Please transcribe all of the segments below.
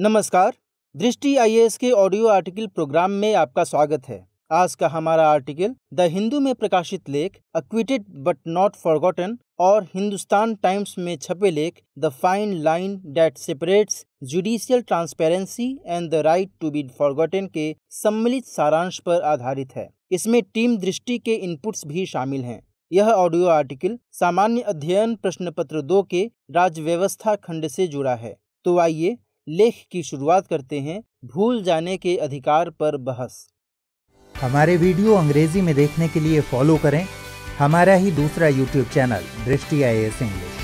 नमस्कार दृष्टि आई के ऑडियो आर्टिकल प्रोग्राम में आपका स्वागत है आज का हमारा आर्टिकल द हिंदू में प्रकाशित लेख अक्विटेड बट नॉट फॉरगॉटन और हिंदुस्तान टाइम्स में छपे लेख the fine line that separates judicial transparency and the right to be forgotten के सम्मिलित सारांश पर आधारित है इसमें टीम दृष्टि के इनपुट्स भी शामिल हैं यह ऑडियो आर्टिकल सामान्य अध्ययन प्रश्न पत्र दो के राज्य व्यवस्था खंड से जुड़ा है तो आइए लेख की शुरुआत करते हैं भूल जाने के अधिकार पर बहस हमारे वीडियो अंग्रेजी में देखने के लिए फॉलो करें हमारा ही दूसरा यूट्यूब चैनल दृष्टि आई इंग्लिश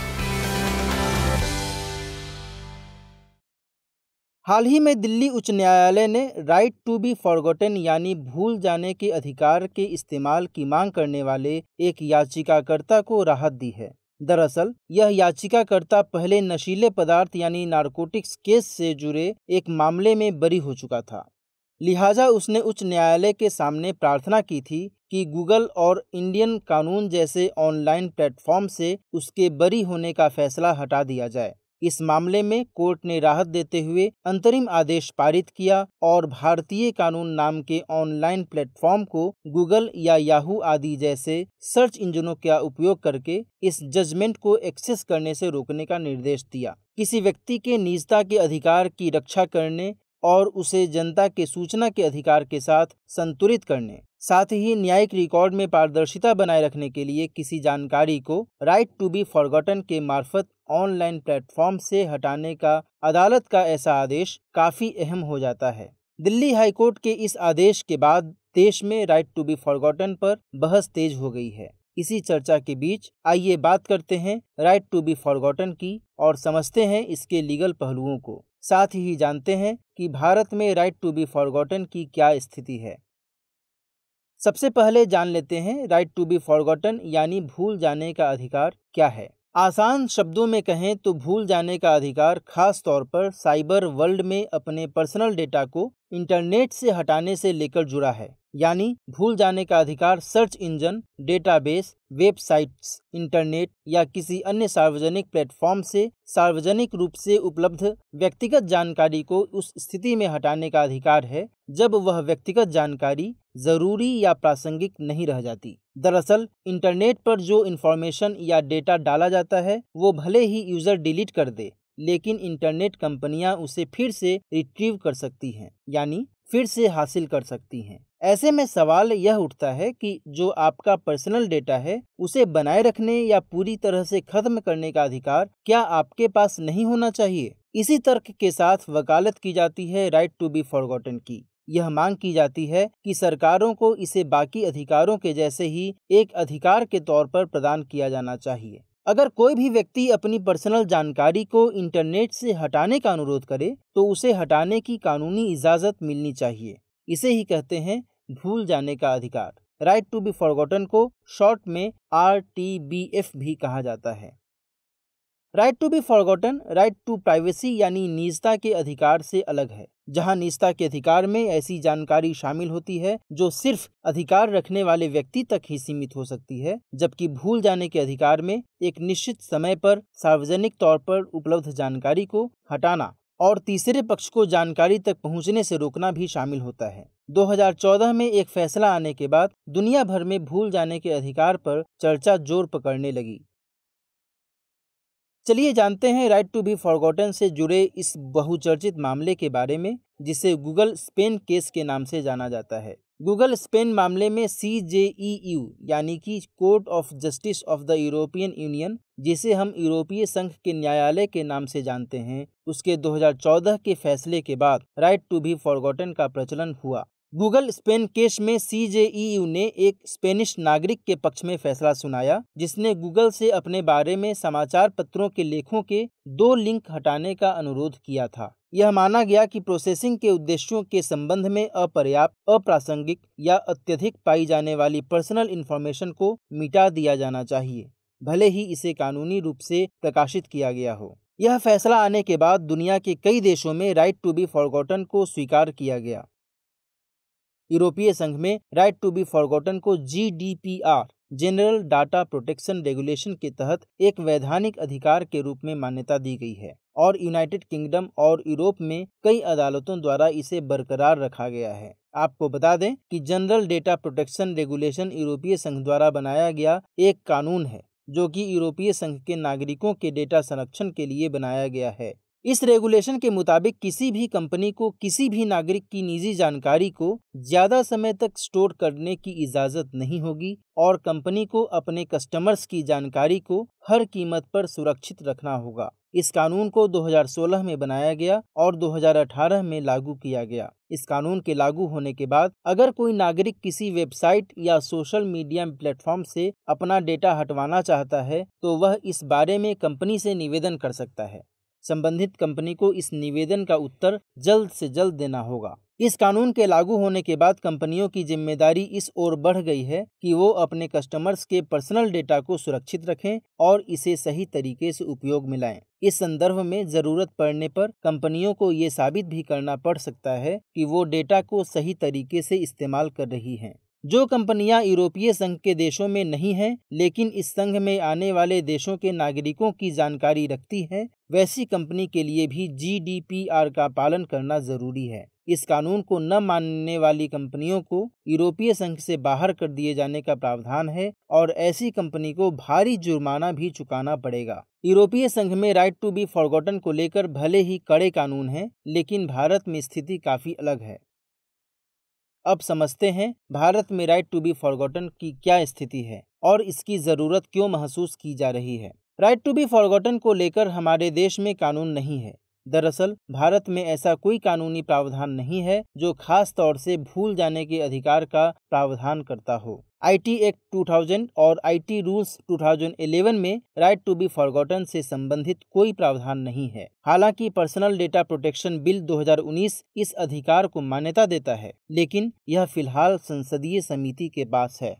हाल ही में दिल्ली उच्च न्यायालय ने राइट टू बी फॉरगोटन यानी भूल जाने के अधिकार के इस्तेमाल की मांग करने वाले एक याचिकाकर्ता को राहत दी है दरअसल यह याचिकाकर्ता पहले नशीले पदार्थ यानी नारकोटिक्स केस से जुड़े एक मामले में बरी हो चुका था लिहाजा उसने उच्च न्यायालय के सामने प्रार्थना की थी कि गूगल और इंडियन कानून जैसे ऑनलाइन प्लेटफॉर्म से उसके बरी होने का फैसला हटा दिया जाए इस मामले में कोर्ट ने राहत देते हुए अंतरिम आदेश पारित किया और भारतीय कानून नाम के ऑनलाइन प्लेटफॉर्म को गूगल या याहू आदि जैसे सर्च इंजनों का उपयोग करके इस जजमेंट को एक्सेस करने से रोकने का निर्देश दिया किसी व्यक्ति के निजता के अधिकार की रक्षा करने और उसे जनता के सूचना के अधिकार के साथ संतुलित करने साथ ही न्यायिक रिकॉर्ड में पारदर्शिता बनाए रखने के लिए किसी जानकारी को राइट टू बी फॉरगॉटन के मार्फत ऑनलाइन प्लेटफॉर्म से हटाने का अदालत का ऐसा आदेश काफ़ी अहम हो जाता है दिल्ली हाईकोर्ट के इस आदेश के बाद देश में राइट टू बी फॉरगॉटन पर बहस तेज हो गई है इसी चर्चा के बीच आइए बात करते हैं राइट टू बी फॉरगॉटन की और समझते हैं इसके लीगल पहलुओं को साथ ही जानते हैं कि भारत में राइट टू बी फॉरगॉटन की क्या स्थिति है सबसे पहले जान लेते हैं राइट टू बी फॉरगॉटन यानी भूल जाने का अधिकार क्या है आसान शब्दों में कहें तो भूल जाने का अधिकार खास तौर पर साइबर वर्ल्ड में अपने पर्सनल डेटा को इंटरनेट से हटाने से लेकर जुड़ा है यानी भूल जाने का अधिकार search engine database websites internet या किसी अन्य सार्वजनिक प्लेटफॉर्म से सार्वजनिक रूप से उपलब्ध व्यक्तिगत जानकारी को उस स्थिति में हटाने का अधिकार है जब वह व्यक्तिगत जानकारी ज़रूरी या प्रासंगिक नहीं रह जाती दरअसल इंटरनेट पर जो इन्फॉर्मेशन या डेटा डाला जाता है वो भले ही यूज़र डिलीट कर दे लेकिन इंटरनेट कंपनियां उसे फिर से रिट्रीव कर सकती हैं यानी फिर से हासिल कर सकती हैं ऐसे में सवाल यह उठता है कि जो आपका पर्सनल डेटा है उसे बनाए रखने या पूरी तरह से खत्म करने का अधिकार क्या आपके पास नहीं होना चाहिए इसी तर्क के साथ वकालत की जाती है राइट टू बी फॉरगॉटन की यह मांग की जाती है कि सरकारों को इसे बाकी अधिकारों के जैसे ही एक अधिकार के तौर पर प्रदान किया जाना चाहिए अगर कोई भी व्यक्ति अपनी पर्सनल जानकारी को इंटरनेट से हटाने का अनुरोध करे तो उसे हटाने की कानूनी इजाज़त मिलनी चाहिए इसे ही कहते हैं भूल जाने का अधिकार राइट टू बी फॉरगॉटन को शॉर्ट में आर भी कहा जाता है right to be forgotten right to privacy यानी निजता के अधिकार से अलग है जहां निजता के अधिकार में ऐसी जानकारी शामिल होती है जो सिर्फ अधिकार रखने वाले व्यक्ति तक ही सीमित हो सकती है जबकि भूल जाने के अधिकार में एक निश्चित समय पर सार्वजनिक तौर पर उपलब्ध जानकारी को हटाना और तीसरे पक्ष को जानकारी तक पहुंचने से रोकना भी शामिल होता है 2014 में एक फैसला आने के बाद दुनिया भर में भूल जाने के अधिकार पर चर्चा जोर पकड़ने लगी चलिए जानते हैं राइट टू बी फॉरगॉटन से जुड़े इस बहुचर्चित मामले के बारे में जिसे गूगल स्पेन केस के नाम से जाना जाता है गूगल स्पेन मामले में सी जे ई यू यानी कि court of justice of the European Union जिसे हम यूरोपीय संघ के न्यायालय के नाम से जानते हैं उसके 2014 के फैसले के बाद राइट टू बी फॉरगॉटन का प्रचलन हुआ गूगल स्पेन केस में सी ने एक स्पेनिश नागरिक के पक्ष में फैसला सुनाया जिसने गूगल से अपने बारे में समाचार पत्रों के लेखों के दो लिंक हटाने का अनुरोध किया था यह माना गया कि प्रोसेसिंग के उद्देश्यों के संबंध में अपर्याप्त अप्रासंगिक या अत्यधिक पाई जाने वाली पर्सनल इन्फॉर्मेशन को मिटा दिया जाना चाहिए भले ही इसे कानूनी रूप से प्रकाशित किया गया हो यह फैसला आने के बाद दुनिया के कई देशों में राइट टू बी फॉरगॉटन को स्वीकार किया गया यूरोपीय संघ में राइट टू बी फॉरगॉटन को G general data protection regulation के तहत एक वैधानिक अधिकार के रूप में मान्यता दी गई है और यूनाइटेड किंगडम और यूरोप में कई अदालतों द्वारा इसे बरकरार रखा गया है आपको बता दें कि जनरल डेटा प्रोटेक्शन रेगुलेशन यूरोपीय संघ द्वारा बनाया गया एक कानून है जो कि यूरोपीय संघ के नागरिकों के डेटा संरक्षण के लिए बनाया गया है इस रेगुलेशन के मुताबिक किसी भी कंपनी को किसी भी नागरिक की निजी जानकारी को ज़्यादा समय तक स्टोर करने की इजाज़त नहीं होगी और कंपनी को अपने कस्टमर्स की जानकारी को हर कीमत पर सुरक्षित रखना होगा इस कानून को 2016 में बनाया गया और 2018 में लागू किया गया इस कानून के लागू होने के बाद अगर कोई नागरिक किसी वेबसाइट या सोशल मीडिया प्लेटफॉर्म से अपना डेटा हटवाना चाहता है तो वह इस बारे में कंपनी से निवेदन कर सकता है संबंधित कंपनी को इस निवेदन का उत्तर जल्द से जल्द देना होगा इस कानून के लागू होने के बाद कंपनियों की जिम्मेदारी इस ओर बढ़ गई है कि वो अपने कस्टमर्स के पर्सनल डेटा को सुरक्षित रखें और इसे सही तरीके से उपयोग में लाएं। इस संदर्भ में जरूरत पड़ने पर कंपनियों को ये साबित भी करना पड़ सकता है कि वो डेटा को सही तरीके से इस्तेमाल कर रही हैं जो कंपनियां यूरोपीय संघ के देशों में नहीं हैं लेकिन इस संघ में आने वाले देशों के नागरिकों की जानकारी रखती है वैसी कंपनी के लिए भी जी का पालन करना जरूरी है इस कानून को न मानने वाली कंपनियों को यूरोपीय संघ से बाहर कर दिए जाने का प्रावधान है और ऐसी कंपनी को भारी जुर्माना भी चुकाना पड़ेगा यूरोपीय संघ में राइट टू बी फॉरगॉटन को लेकर भले ही कड़े कानून हैं लेकिन भारत में स्थिति काफी अलग है अब समझते हैं भारत में राइट टू बी फॉरगॉटन की क्या स्थिति है और इसकी ज़रूरत क्यों महसूस की जा रही है राइट टू बी फॉरगॉटन को लेकर हमारे देश में कानून नहीं है दरअसल भारत में ऐसा कोई कानूनी प्रावधान नहीं है जो खास तौर से भूल जाने के अधिकार का प्रावधान करता हो आईटी एक्ट 2000 और आईटी रूल्स 2011 में राइट टू बी फॉरगॉटन से संबंधित कोई प्रावधान नहीं है हालांकि पर्सनल डेटा प्रोटेक्शन बिल 2019 इस अधिकार को मान्यता देता है लेकिन यह फिलहाल संसदीय समिति के पास है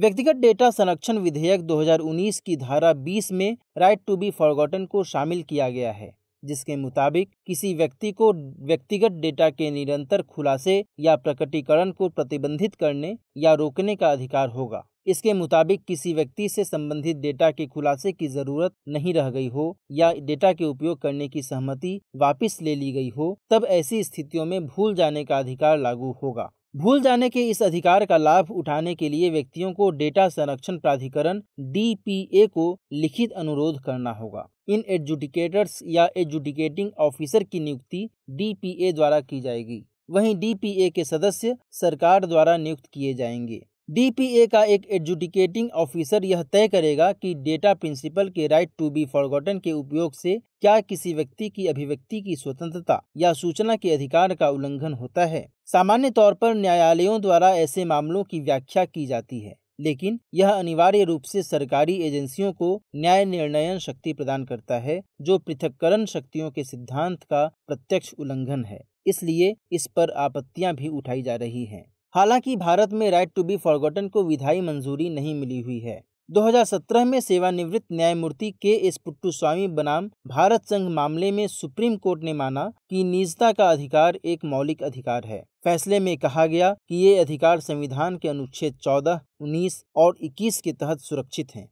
व्यक्तिगत डेटा संरक्षण विधेयक 2019 की धारा 20 में राइट टू बी फॉरगॉटन को शामिल किया गया है जिसके मुताबिक किसी व्यक्ति को व्यक्तिगत डेटा के निरंतर खुलासे या प्रकटीकरण को प्रतिबंधित करने या रोकने का अधिकार होगा इसके मुताबिक किसी व्यक्ति से संबंधित डेटा के खुलासे की जरूरत नहीं रह गई हो या डेटा के उपयोग करने की सहमति वापस ले ली गई हो तब ऐसी स्थितियों में भूल जाने का अधिकार लागू होगा भूल जाने के इस अधिकार का लाभ उठाने के लिए व्यक्तियों को डेटा संरक्षण प्राधिकरण डी को लिखित अनुरोध करना होगा इन एडजुडिकेटर्स या एडजुडिकेटिंग ऑफिसर की नियुक्ति डीपीए द्वारा की जाएगी वहीं डीपीए के सदस्य सरकार द्वारा नियुक्त किए जाएंगे डीपीए का एक एडजुडिकेटिंग ऑफिसर यह तय करेगा कि डेटा प्रिंसिपल के राइट टू बी फॉरगॉटन के उपयोग से क्या किसी व्यक्ति की अभिव्यक्ति की स्वतंत्रता या सूचना के अधिकार का उल्लंघन होता है सामान्य तौर पर न्यायालयों द्वारा ऐसे मामलों की व्याख्या की जाती है लेकिन यह अनिवार्य रूप से सरकारी एजेंसियों को न्याय निर्णयन शक्ति प्रदान करता है जो पृथककरण शक्तियों के सिद्धांत का प्रत्यक्ष उल्लंघन है इसलिए इस पर आपत्तियां भी उठाई जा रही हैं हालांकि भारत में राइट टू बी फॉरगॉटन को विधायी मंजूरी नहीं मिली हुई है 2017 में सेवानिवृत्त न्यायमूर्ति के एस पुट्टू स्वामी बनाम भारत संघ मामले में सुप्रीम कोर्ट ने माना कि निजता का अधिकार एक मौलिक अधिकार है फैसले में कहा गया कि ये अधिकार संविधान के अनुच्छेद 14, 19 और 21 के तहत सुरक्षित हैं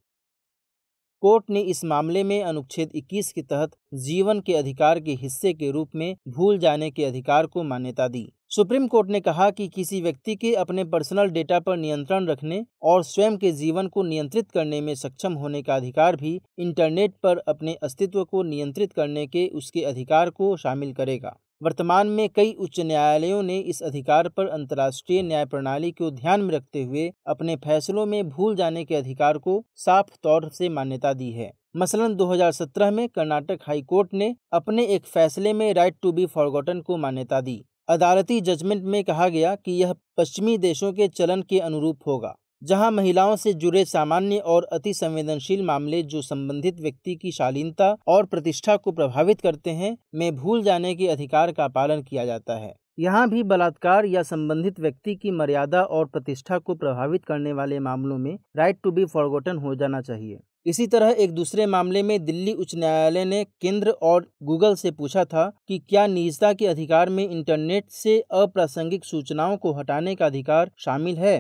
कोर्ट ने इस मामले में अनुच्छेद 21 के तहत जीवन के अधिकार के हिस्से के रूप में भूल जाने के अधिकार को मान्यता दी सुप्रीम कोर्ट ने कहा कि किसी व्यक्ति के अपने पर्सनल डेटा पर नियंत्रण रखने और स्वयं के जीवन को नियंत्रित करने में सक्षम होने का अधिकार भी इंटरनेट पर अपने अस्तित्व को नियंत्रित करने के उसके अधिकार को शामिल करेगा वर्तमान में कई उच्च न्यायालयों ने इस अधिकार पर अंतर्राष्ट्रीय न्याय प्रणाली को ध्यान में रखते हुए अपने फैसलों में भूल जाने के अधिकार को साफ तौर से मान्यता दी है मसलन 2017 में कर्नाटक हाईकोर्ट ने अपने एक फैसले में राइट टू बी फॉरगॉटन को मान्यता दी अदालती जजमेंट में कहा गया कि यह पश्चिमी देशों के चलन के अनुरूप होगा जहां महिलाओं से जुड़े सामान्य और अति संवेदनशील मामले जो संबंधित व्यक्ति की शालीनता और प्रतिष्ठा को प्रभावित करते हैं में भूल जाने के अधिकार का पालन किया जाता है यहाँ भी बलात्कार या संबंधित व्यक्ति की मर्यादा और प्रतिष्ठा को प्रभावित करने वाले मामलों में राइट टू बी फॉरगोटन हो जाना चाहिए इसी तरह एक दूसरे मामले में दिल्ली उच्च न्यायालय ने केंद्र और गूगल से पूछा था कि क्या निजता के अधिकार में इंटरनेट से अप्रासंगिक सूचनाओं को हटाने का अधिकार शामिल है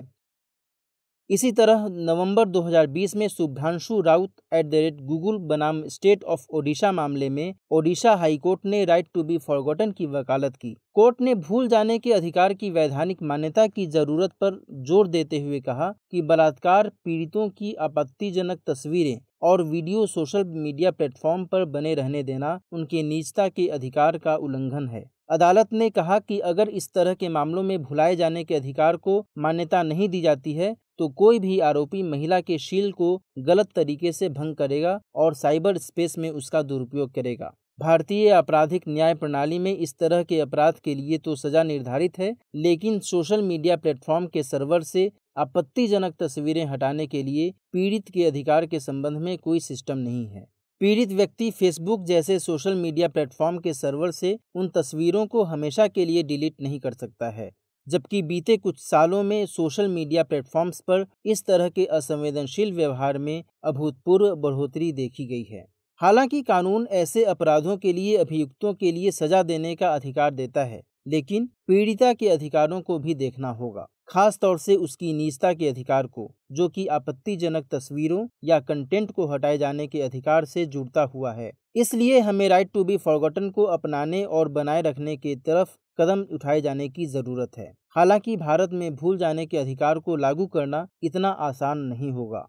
इसी तरह नवंबर 2020 में Shubhranshu Rout at the rate Google बनाम स्टेट ऑफ ओडिशा मामले में ओडिशा हाई कोर्ट ने राइट टू बी फॉरगॉटन की वकालत की कोर्ट ने भूल जाने के अधिकार की वैधानिक मान्यता की जरूरत पर जोर देते हुए कहा कि बलात्कार पीड़ितों की आपत्तिजनक तस्वीरें और वीडियो सोशल मीडिया प्लेटफॉर्म पर बने रहने देना उनके निजता के अधिकार का उल्लंघन है अदालत ने कहा कि अगर इस तरह के मामलों में भुलाए जाने के अधिकार को मान्यता नहीं दी जाती है तो कोई भी आरोपी महिला के शील को गलत तरीके से भंग करेगा और साइबर स्पेस में उसका दुरुपयोग करेगा भारतीय आपराधिक न्याय प्रणाली में इस तरह के अपराध के लिए तो सजा निर्धारित है लेकिन सोशल मीडिया प्लेटफॉर्म के सर्वर से आपत्तिजनक तस्वीरें हटाने के लिए पीड़ित के अधिकार के संबंध में कोई सिस्टम नहीं है पीड़ित व्यक्ति फेसबुक जैसे सोशल मीडिया प्लेटफॉर्म के सर्वर से उन तस्वीरों को हमेशा के लिए डिलीट नहीं कर सकता है जबकि बीते कुछ सालों में सोशल मीडिया प्लेटफॉर्म्स पर इस तरह के असंवेदनशील व्यवहार में अभूतपूर्व बढ़ोतरी देखी गई है हालांकि कानून ऐसे अपराधों के लिए अभियुक्तों के लिए सजा देने का अधिकार देता है लेकिन पीड़िता के अधिकारों को भी देखना होगा खास तौर से उसकी निजता के अधिकार को जो कि आपत्तिजनक तस्वीरों या कंटेंट को हटाए जाने के अधिकार से जुड़ता हुआ है इसलिए हमें राइट टू बी फॉरगॉटन को अपनाने और बनाए रखने के तरफ कदम उठाए जाने की ज़रूरत है हालांकि भारत में भूल जाने के अधिकार को लागू करना इतना आसान नहीं होगा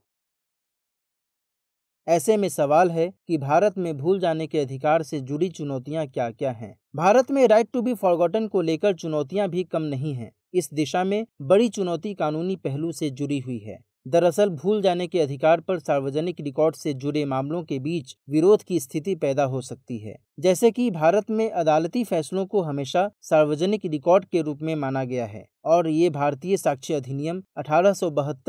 ऐसे में सवाल है कि भारत में भूल जाने के अधिकार से जुड़ी चुनौतियां क्या क्या हैं भारत में राइट टू बी फॉरगॉटन को लेकर चुनौतियां भी कम नहीं हैं इस दिशा में बड़ी चुनौती कानूनी पहलू से जुड़ी हुई है दरअसल भूल जाने के अधिकार पर सार्वजनिक रिकॉर्ड से जुड़े मामलों के बीच विरोध की स्थिति पैदा हो सकती है जैसे कि भारत में अदालती फैसलों को हमेशा सार्वजनिक रिकॉर्ड के रूप में माना गया है और ये भारतीय साक्ष्य अधिनियम अठारह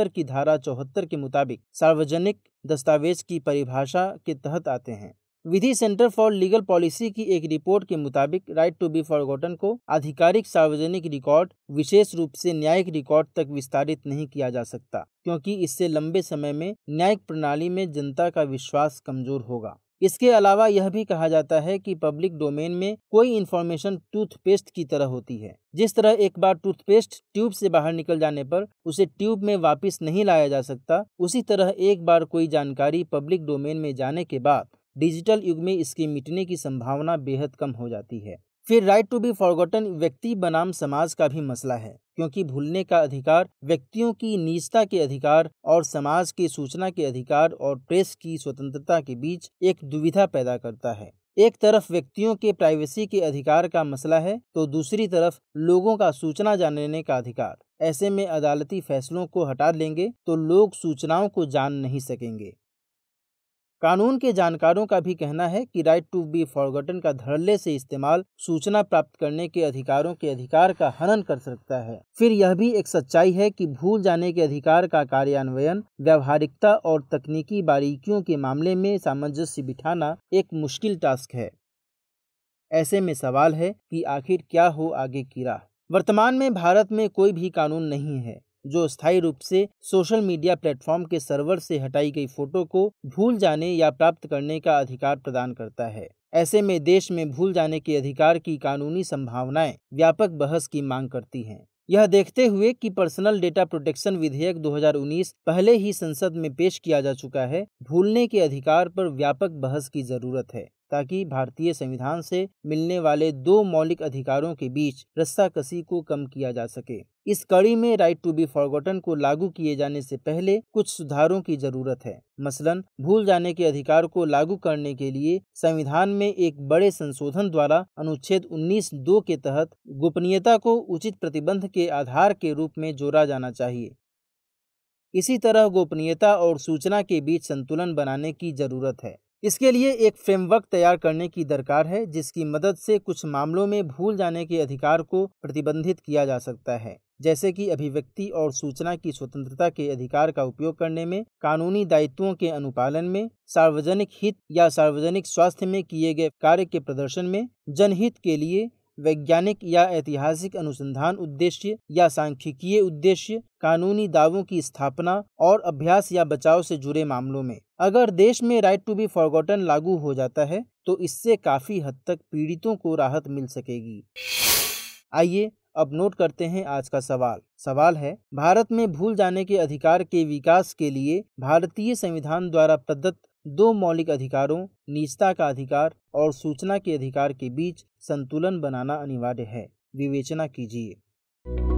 की धारा चौहत्तर के मुताबिक सार्वजनिक दस्तावेज की परिभाषा के तहत आते हैं Vidhi centre for legal policy की एक रिपोर्ट के मुताबिक राइट टू बी फॉरगॉटन को आधिकारिक सार्वजनिक रिकॉर्ड विशेष रूप से न्यायिक रिकॉर्ड तक विस्तारित नहीं किया जा सकता क्योंकि इससे लंबे समय में न्यायिक प्रणाली में जनता का विश्वास कमजोर होगा इसके अलावा यह भी कहा जाता है कि पब्लिक डोमेन में कोई इन्फॉर्मेशन टूथपेस्ट की तरह होती है जिस तरह एक बार टूथपेस्ट ट्यूब से बाहर निकल जाने पर उसे ट्यूब में वापस नहीं लाया जा सकता उसी तरह एक बार कोई जानकारी पब्लिक डोमेन में जाने के बाद डिजिटल युग में इसके मिटने की संभावना बेहद कम हो जाती है फिर राइट टू बी फॉरगॉटन व्यक्ति बनाम समाज का भी मसला है क्योंकि भूलने का अधिकार व्यक्तियों की निजता के अधिकार और समाज के सूचना के अधिकार और प्रेस की स्वतंत्रता के बीच एक दुविधा पैदा करता है एक तरफ व्यक्तियों के प्राइवेसी के अधिकार का मसला है तो दूसरी तरफ लोगों का सूचना जानने का अधिकार ऐसे में अदालती फैसलों को हटा लेंगे तो लोग सूचनाओं को जान नहीं सकेंगे कानून के जानकारों का भी कहना है कि राइट टू बी फॉरगटन का धड़ल्ले से इस्तेमाल सूचना प्राप्त करने के अधिकारों के अधिकार का हनन कर सकता है फिर यह भी एक सच्चाई है कि भूल जाने के अधिकार का कार्यान्वयन व्यवहारिकता और तकनीकी बारीकियों के मामले में सामंजस्य बिठाना एक मुश्किल टास्क है ऐसे में सवाल है कि आखिर क्या हो आगे की राह वर्तमान में भारत में कोई भी कानून नहीं है जो स्थायी रूप से सोशल मीडिया प्लेटफॉर्म के सर्वर से हटाई गई फोटो को भूल जाने या प्राप्त करने का अधिकार प्रदान करता है ऐसे में देश में भूल जाने के अधिकार की कानूनी संभावनाएं व्यापक बहस की मांग करती हैं यह देखते हुए कि पर्सनल डेटा प्रोटेक्शन विधेयक 2019 पहले ही संसद में पेश किया जा चुका है भूलने के अधिकार पर व्यापक बहस की जरूरत है ताकि भारतीय संविधान से मिलने वाले दो मौलिक अधिकारों के बीच कसी को कम किया जा सके इस कड़ी में राइट टू बी फॉरगॉटन को लागू किए जाने से पहले कुछ सुधारों की जरूरत है मसलन भूल जाने के अधिकार को लागू करने के लिए संविधान में एक बड़े संशोधन द्वारा अनुच्छेद 19 दो के तहत गोपनीयता को उचित प्रतिबंध के आधार के रूप में जोड़ा जाना चाहिए इसी तरह गोपनीयता और सूचना के बीच संतुलन बनाने की जरूरत है इसके लिए एक फ्रेमवर्क तैयार करने की दरकार है जिसकी मदद से कुछ मामलों में भूल जाने के अधिकार को प्रतिबंधित किया जा सकता है जैसे कि अभिव्यक्ति और सूचना की स्वतंत्रता के अधिकार का उपयोग करने में कानूनी दायित्वों के अनुपालन में सार्वजनिक हित या सार्वजनिक स्वास्थ्य में किए गए कार्य के प्रदर्शन में जनहित के लिए वैज्ञानिक या ऐतिहासिक अनुसंधान उद्देश्य या सांख्यिकीय उद्देश्य कानूनी दावों की स्थापना और अभ्यास या बचाव से जुड़े मामलों में अगर देश में राइट टू बी फॉरगॉटन लागू हो जाता है तो इससे काफी हद तक पीड़ितों को राहत मिल सकेगी आइए अब नोट करते हैं आज का सवाल सवाल है भारत में भूल जाने के अधिकार के विकास के लिए भारतीय संविधान द्वारा प्रदत्त दो मौलिक अधिकारों निजता का अधिकार और सूचना के अधिकार के बीच संतुलन बनाना अनिवार्य है विवेचना कीजिए